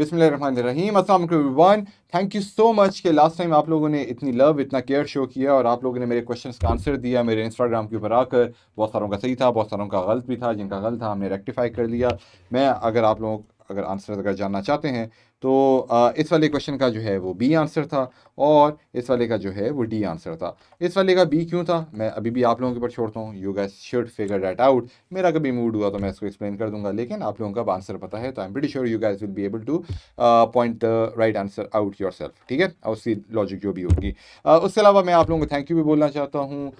रहीम अस्सलाम वालेकुम thank you so much के लास्ट टाइम आप लोगों ने इतनी लव इतना केयर शो किया और आप लोगों ने मेरे क्वेश्चंस का आंसर दिया मेरे इंस्टाग्राम के ऊपर आकर बहुत सारों का सही था बहुत सारों का गलत भी था जिनका गलत था हमने रेक्टिफाई कर लिया मैं अगर आप लोग अगर आंसर अगर जानना चाहते हैं तो इस वाले क्वेश्चन का जो है वो बी आंसर था और इस वाले का जो है वो डी आंसर था इस वाले का बी क्यों था मैं अभी भी आप लोगों के ऊपर छोड़ता हूँ you guys should figure that out मेरा कभी मूड हुआ तो मैं इसको एक्सप्लेन कर दूंगा लेकिन आप लोगों का आंसर पता है तो I am pretty sure you guys will be able to point the right answer out yourself ठीक है और उसकी लॉजिक जो भी होगी uh, उसके अलावा मैं आप लोगों को थैंक यू भी बोलना चाहता हूँ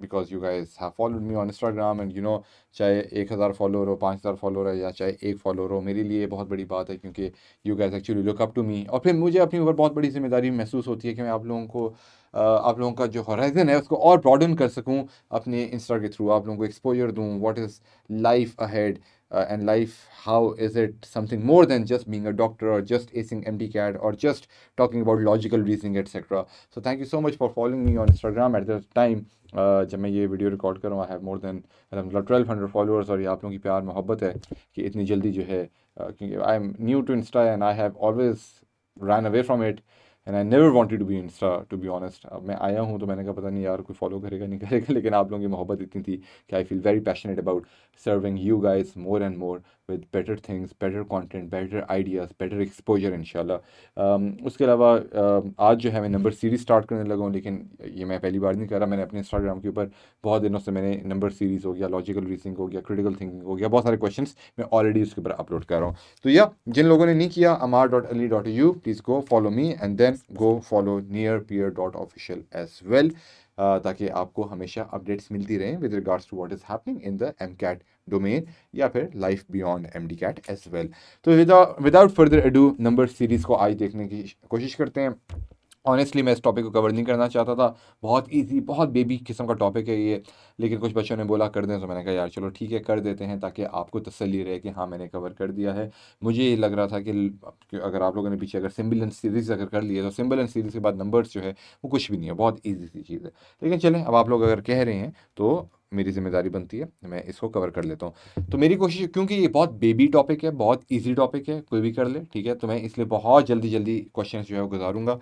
because you guys have followed me on Instagram and you know चाहे एक हज़ार फॉलोअर हो पाँच हज़ार फॉलोअर है या चाहे एक फॉलोअर हो मेरे लिए बहुत बड़ी बड़ी बात है क्योंकि you guys actually look up to me और फिर मुझे अपने ऊपर बहुत बड़ी जिम्मेदारी महसूस होती है कि मैं आप लोगों को आप लोगों का जो हॉराइजन है उसको और ब्रॉडन कर सकूँ अपने इंस्टा के थ्रू आप लोगों को एक्सपोजर दूँ what is life ahead uh, and life how is it something more than just being a doctor or just acing mdcad or just talking about logical reasoning etc so thank you so much for following me on instagram at this time uh, जब when i record कर रहा हूँ I have more than अलहमदिल्ला twelve hundred followers और ये आप लोगों की प्यार मोहब्बत है कि इतनी जल्दी जो है uh, क्योंकि I am new and I never wanted to be insta to be honest अब मैं आया हूँ तो मैंने कहा पता नहीं यार कोई फॉलो करेगा नहीं करेगा लेकिन आप लोगों की मोहब्बत इतनी थी कि I feel very passionate about serving you guys more and more with better things better content better ideas better exposure इन शाला उसके अलावा um, आज जो है मैं नंबर सीरीज़ स्टार्ट करने लगा हूँ लेकिन ये मैं पहली बार नहीं कर रहा मैंने अपने इंस्टाग्राम के ऊपर बहुत दिनों से मैंने नंबर सीरीज़ हो गया लॉजिकल रीजनिंग हो गया क्रिटिकल थिंकिंग हो गया बहुत सारे क्वेश्चन मैं ऑलरेडी उसके ऊपर अपलोड कर रहा हूँ तो या जिन लोगों ने नहीं किया Ammar dot Ali dot you please go follow me and then go follow near peer dot official as well ताकि आपको हमेशा अपडेट्स मिलती रहें with regards to what is happening in the MCAT domain या फिर life beyond MDCAT as well तो without further ado number series को आज देखने की कोशिश करते हैं ऑनेस्टली मैं इस टॉपिक को कवर नहीं करना चाहता था बहुत ईजी बहुत बेबी किस्म का टॉपिक है ये लेकिन कुछ बच्चों ने बोला कर दें तो मैंने कहा यार चलो ठीक है कर देते हैं ताकि आपको तसली रहे कि हाँ मैंने कवर कर दिया है मुझे ये लग रहा था कि अगर आप लोगों ने पीछे अगर सिम्बल एंड सीरीज़ अगर कर लिए तो सिम्बल एंड सीरीज़ के बाद नंबर्स जो है वो कुछ भी नहीं है बहुत ईजी सी चीज़ है लेकिन चलें अब आप लोग अगर कह रहे हैं तो मेरी जिम्मेदारी बनती है मैं इसको कवर कर लेता हूँ तो मेरी कोशिश क्योंकि ये बहुत बेबी टॉपिक है बहुत इजी टॉपिक है कोई भी कर ले ठीक है तो मैं इसलिए बहुत जल्दी जल्दी क्वेश्चन जो है वो गुजारूंगा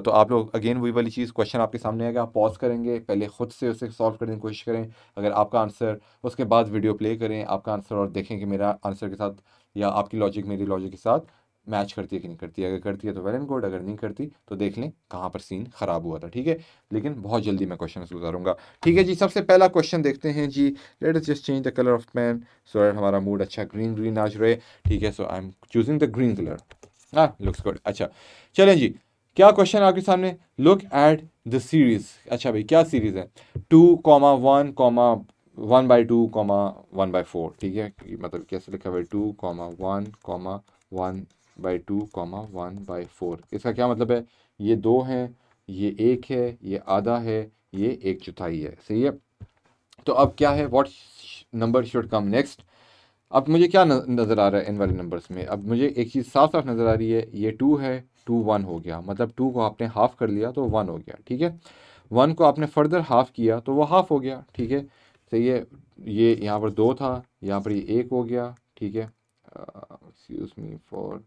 तो आप लोग अगेन वही वाली चीज़ क्वेश्चन आपके सामने आएगा आप पॉज करेंगे पहले खुद से उसे सॉल्व करने की कोशिश करें अगर आपका आंसर उसके बाद वीडियो प्ले करें आपका आंसर और देखें कि मेरा आंसर के साथ या आपकी लॉजिक मेरी लॉजिक के साथ मैच करती है कि नहीं करती है अगर करती है तो वेल एंड गुड अगर नहीं करती तो देख लें कहाँ पर सीन ख़राब हुआ था ठीक है लेकिन बहुत जल्दी मैं क्वेश्चन गुजारूंगा ठीक है जी सबसे पहला क्वेश्चन देखते हैं जी let us just change the colour of pen so that हमारा मूड अच्छा ग्रीन ग्रीन आज रहे ठीक है so I am choosing the green colour हाँ लुक्स गुड अच्छा चलें जी क्या क्वेश्चन आपके सामने लुक एट द सीरीज अच्छा भाई क्या सीरीज है two comma one comma one by two comma one by four ठीक है मतलब कैसे लिखा हुआ two comma one comma one by two comma one by four इसका क्या मतलब है ये दो हैं ये एक है ये आधा है ये एक चौथाई है सही है तो अब क्या है what number should come next अब मुझे क्या नज़र आ रहा है इन वाले नंबर्स में अब मुझे एक चीज़ साफ साफ नज़र आ रही है ये टू है टू वन हो गया मतलब टू को आपने हाफ़ कर लिया तो वन हो गया ठीक है वन को आपने फर्दर हाफ़ किया तो वो हाफ़ हो गया ठीक है सही है ये यहाँ पर दो था यहाँ पर ये एक हो गया ठीक है एक्सक्यूज मी फॉर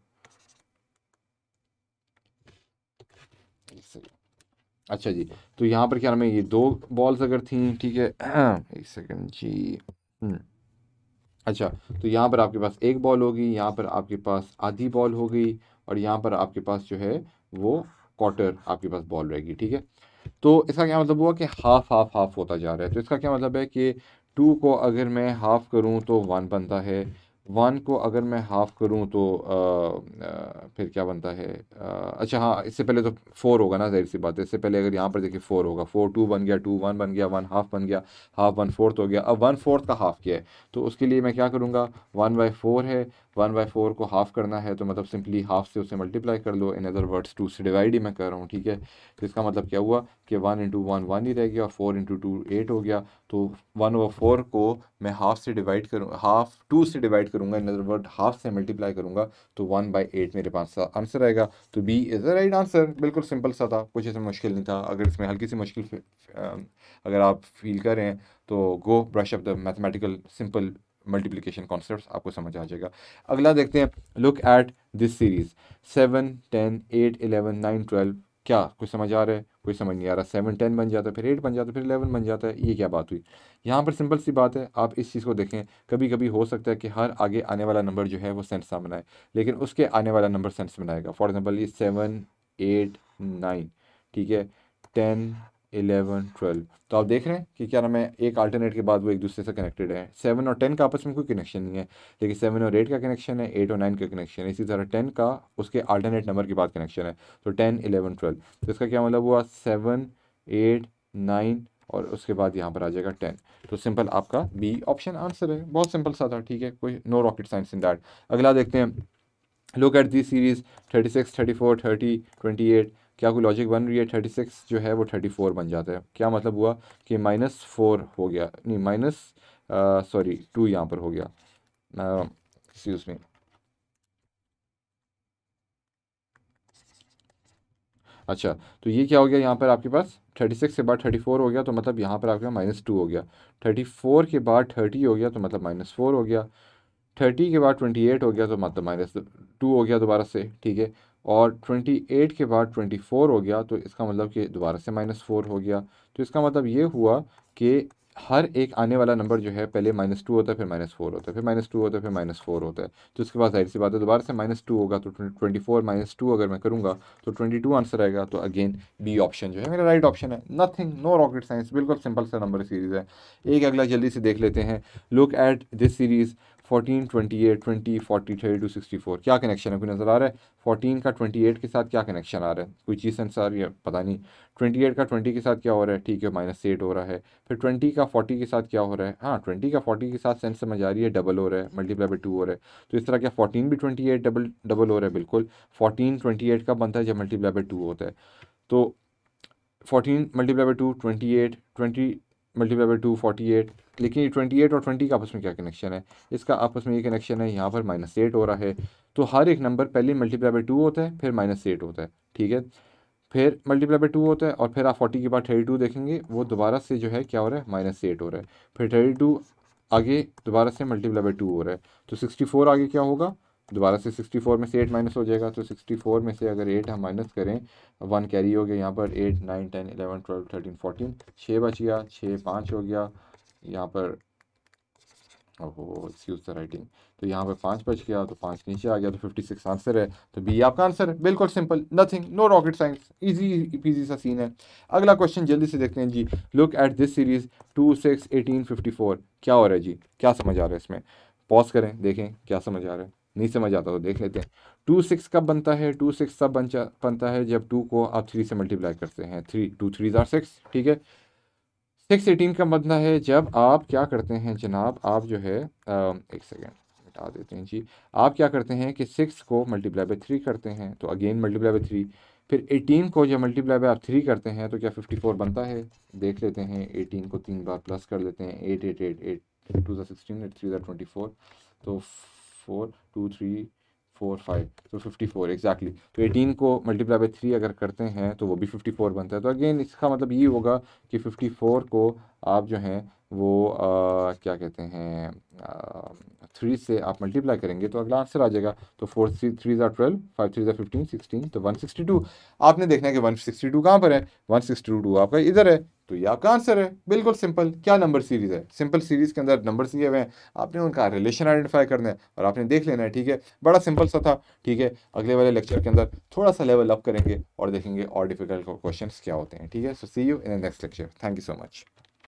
अच्छा जी तो यहाँ पर क्या नाम है ये दो बॉल्स अगर थी ठीक है एक सेकेंड जी हम्म। अच्छा तो यहाँ पर आपके पास एक बॉल होगी यहाँ पर आपके पास आधी बॉल होगी और यहाँ पर आपके पास जो है वो क्वार्टर आपके पास बॉल रहेगी ठीक है तो इसका क्या मतलब हुआ कि हाफ हाफ हाफ होता जा रहा है तो इसका क्या मतलब है कि टू को अगर मैं हाफ करूँ तो वन बनता है वन को अगर मैं हाफ करूँ तो आ, आ, फिर क्या बनता है आ, अच्छा हाँ इससे पहले तो फोर होगा ना जाहिर सी बात है इससे पहले अगर यहाँ पर देखिए फोर होगा फोर टू बन गया टू वन बन गया वन हाफ बन गया हाफ वन फोर्थ हो गया अब वन फोर्थ का हाफ क्या है तो उसके लिए मैं क्या करूँगा वन बाई फोर है वन बाई फोर को हाफ करना है तो मतलब सिंपली हाफ से उसे मल्टीप्लाई कर लो इन अदर वर्ड्स टू से डिवाइड ही मैं कर रहा हूँ ठीक है तो इसका मतलब क्या हुआ कि वन इंटू वन वन ही रह गया फोर इंटू टू एट हो गया तो वन ओवर फोर को मैं हाफ से डिवाइड करूँ हाफ टू से डिवाइड करूँगा इन अदर वर्ड हाफ से मल्टीप्लाई करूँगा तो वन बाई एट मेरे पास आंसर आएगा तो B is the right answer बिल्कुल सिंपल सा था कुछ इसमें मुश्किल नहीं था अगर इसमें हल्की सी मुश्किल अगर आप फील करें तो go brush up the mathematical simple multiplication concept आपको समझ आ जाएगा अगला देखते हैं look at this series seven ten eight eleven nine twelve क्या कुछ समझ आ रहा है कोई समझ नहीं आ रहा सेवन टेन बन जाता है फिर एट बन जाता है फिर इलेवन बन जाता है ये क्या बात हुई यहाँ पर सिंपल सी बात है आप इस चीज़ को देखें कभी कभी हो सकता है कि हर आगे आने वाला नंबर जो है वो सेंस ना बनाए लेकिन उसके आने वाला नंबर सेंस बनाएगा फॉर एग्ज़ाम्पल ये सेवन एट नाइन ठीक है टेन इलेवन ट्वेल्व तो आप देख रहे हैं कि क्या नाम है एक अल्टरनेट के बाद वो एक दूसरे से कनेक्टेड है सेवन और टेन का आपस में कोई कनेक्शन नहीं है लेकिन सेवन और एट का कनेक्शन है एट और नाइन का कनेक्शन है इसी तरह टेन का उसके अल्टरनेट नंबर के बाद कनेक्शन है तो टेन इलेवन ट्वेल्व तो इसका क्या मतलब हुआ सेवन एट नाइन और उसके बाद यहाँ पर आ जाएगा टेन तो सिंपल आपका बी ऑप्शन आंसर है बहुत सिंपल सा था ठीक है कोई no rocket science in that अगला देखते हैं look at the series thirty six thirty four thirty twenty eight क्या कोई लॉजिक बन रही है थर्टी सिक्स जो है वो थर्टी फोर बन जाता है क्या मतलब हुआ कि माइनस फोर हो गया नहीं माइनस सॉरी टू यहाँ पर हो गया एक्सक्यूज मी अच्छा तो ये क्या हो गया यहाँ पर आपके पास थर्टी सिक्स के बाद थर्टी फोर हो गया तो मतलब यहाँ पर पास माइनस टू हो गया थर्टी फोर के बाद थर्टी हो गया तो मतलब माइनस फोर हो गया थर्टी के बाद ट्वेंटी एट हो गया तो मतलब माइनस टू हो गया दोबारा से ठीक है और 28 के बाद 24 हो गया तो इसका मतलब कि दोबारा से माइनस फोर हो गया तो इसका मतलब ये हुआ कि हर एक आने वाला नंबर जो है पहले माइनस टू होता है फिर माइनस फोर होता है फिर माइनस टू होता है फिर माइनस फोर होता है तो उसके बाद जाहिर सी बात है दोबारा से माइनस टू होगा तो ट्वेंटी फोर माइनस टू अगर मैं करूँगा तो ट्वेंटी टू आंसर आएगा तो अगेन बी ऑप्शन जो है मेरा राइट ऑप्शन है नथिंग नो रॉकेट साइंस बिल्कुल सिंपल सा नंबर सीरीज़ है एक अगला जल्दी से देख लेते हैं look at this series fourteen twenty eight twenty forty thirty two sixty four क्या कनेक्शन है कोई नज़र आ रहा है फोर्टीन का ट्वेंटी एट के साथ क्या कनेक्शन आ रहा है कोई चीज़ रही या पता नहीं ट्वेंटी एट का ट्वेंटी के साथ क्या हो रहा है ठीक है माइनस एट हो रहा है फिर ट्वेंटी का फोर्टी के साथ क्या हो रहा है हाँ ट्वेंटी का फोर्टी के साथ सेंस समझ आ रही है डबल हो रहा है मल्टीप्लाई बाई टू हो रहा है तो इस तरह क्या फोर्टीन भी ट्वेंटी एट डबल डबल हो रहा है बिल्कुल फोर्टीन ट्वेंटी एट का बनता है जब मल्टीप्लाई बाई टू होता है तो fourteen multiply by two twenty eight twenty multiply by two forty eight लेकिन ये ट्वेंटी एट और ट्वेंटी का आपस में क्या कनेक्शन है इसका आपस में ये कनेक्शन है यहाँ पर माइनस एट हो रहा है तो हर एक नंबर पहले मल्टीप्लाई बाई टू होता है फिर माइनस एट होता है ठीक है फिर मल्टीप्लाई बाई टू होता है और फिर आप फोर्टी के बाद थर्टी टू देखेंगे वो दोबारा से जो है क्या हो रहा है माइनस एट हो रहा है फिर थर्टी टू आगे दोबारा से मल्टीप्लाई बाई टू हो रहा है तो सिक्सटी फोर आगे क्या होगा दोबारा से सिक्सटी फोर में से एट माइनस हो जाएगा तो सिक्सटी फोर में से अगर एट हम माइनस करें वन कैरी हो गया यहाँ पर eight nine ten eleven twelve thirteen fourteen छः बच गया छः पाँच हो गया यहाँ पर एक्सक्यूज द राइटिंग तो यहाँ पर पाँच बच गया तो पाँच नीचे आ गया तो फिफ्टी सिक्स आंसर है तो बी आपका आंसर बिल्कुल simple nothing no rocket science easy peasy सा सीन है अगला क्वेश्चन जल्दी से देखते हैं जी look at this series two six eighteen fifty four क्या हो रहा है जी क्या समझ आ रहा है इसमें पॉज करें देखें क्या समझ आ रहा है नहीं समझ आता तो देख लेते हैं टू सिक्स कब बनता है टू सिक्स तब बनता है जब टू को आप थ्री से मल्टीप्लाई करते हैं थ्री टू थ्री ज़ार सिक्स ठीक है सिक्स एटीन का मतलब है जब आप क्या करते हैं जनाब आप जो है एक सेकेंड मिटा देते हैं जी आप क्या करते हैं कि सिक्स को मल्टीप्लाई बाई थ्री करते हैं तो अगेन मल्टीप्लाई बाई थ्री फिर एटीन को जब मल्टीप्लाई बाई आप थ्री करते हैं तो क्या फिफ्टी फोर बनता है देख लेते हैं एटीन को तीन बार प्लस कर लेते हैं eight eight eight eight two ज़ा सिक्सटीन एट थ्री ज़ा ट्वेंटी फोर तो four two three four five तो फिफ्टी फोर एग्जैक्टली तो एटीन को मल्टीप्लाई बाई थ्री अगर करते हैं तो वो भी फिफ्टी फोर बनता है तो अगेन इसका मतलब ये होगा कि फिफ्टी फोर को आप जो हैं वो आ, क्या कहते हैं थ्री से आप मल्टीप्लाई करेंगे तो अगला आंसर आ जाएगा तो फोर थ्री थ्री ज़ार ट्वेल्व फाइव थ्री ज़ार फिफ्टीन सिक्सटीन तो वन सिक्सटी टू आपने देखना है कि वन सिक्सटी टू कहाँ पर है वन सिक्सटी टू आपका इधर है तो ये आपका आंसर है बिल्कुल सिंपल क्या नंबर सीरीज़ है सिंपल सीरीज़ के अंदर नंबर दिए हुए हैं आपने उनका रिलेशन आइडेंटिफाई करना है और आपने देख लेना है ठीक है बड़ा सिंपल सा था ठीक है अगले वाले लेक्चर के अंदर थोड़ा सा लेवल अप करेंगे और देखेंगे और डिफिकल्ट क्वेश्चन क्या होते हैं ठीक है so see you in the next lecture thank you so much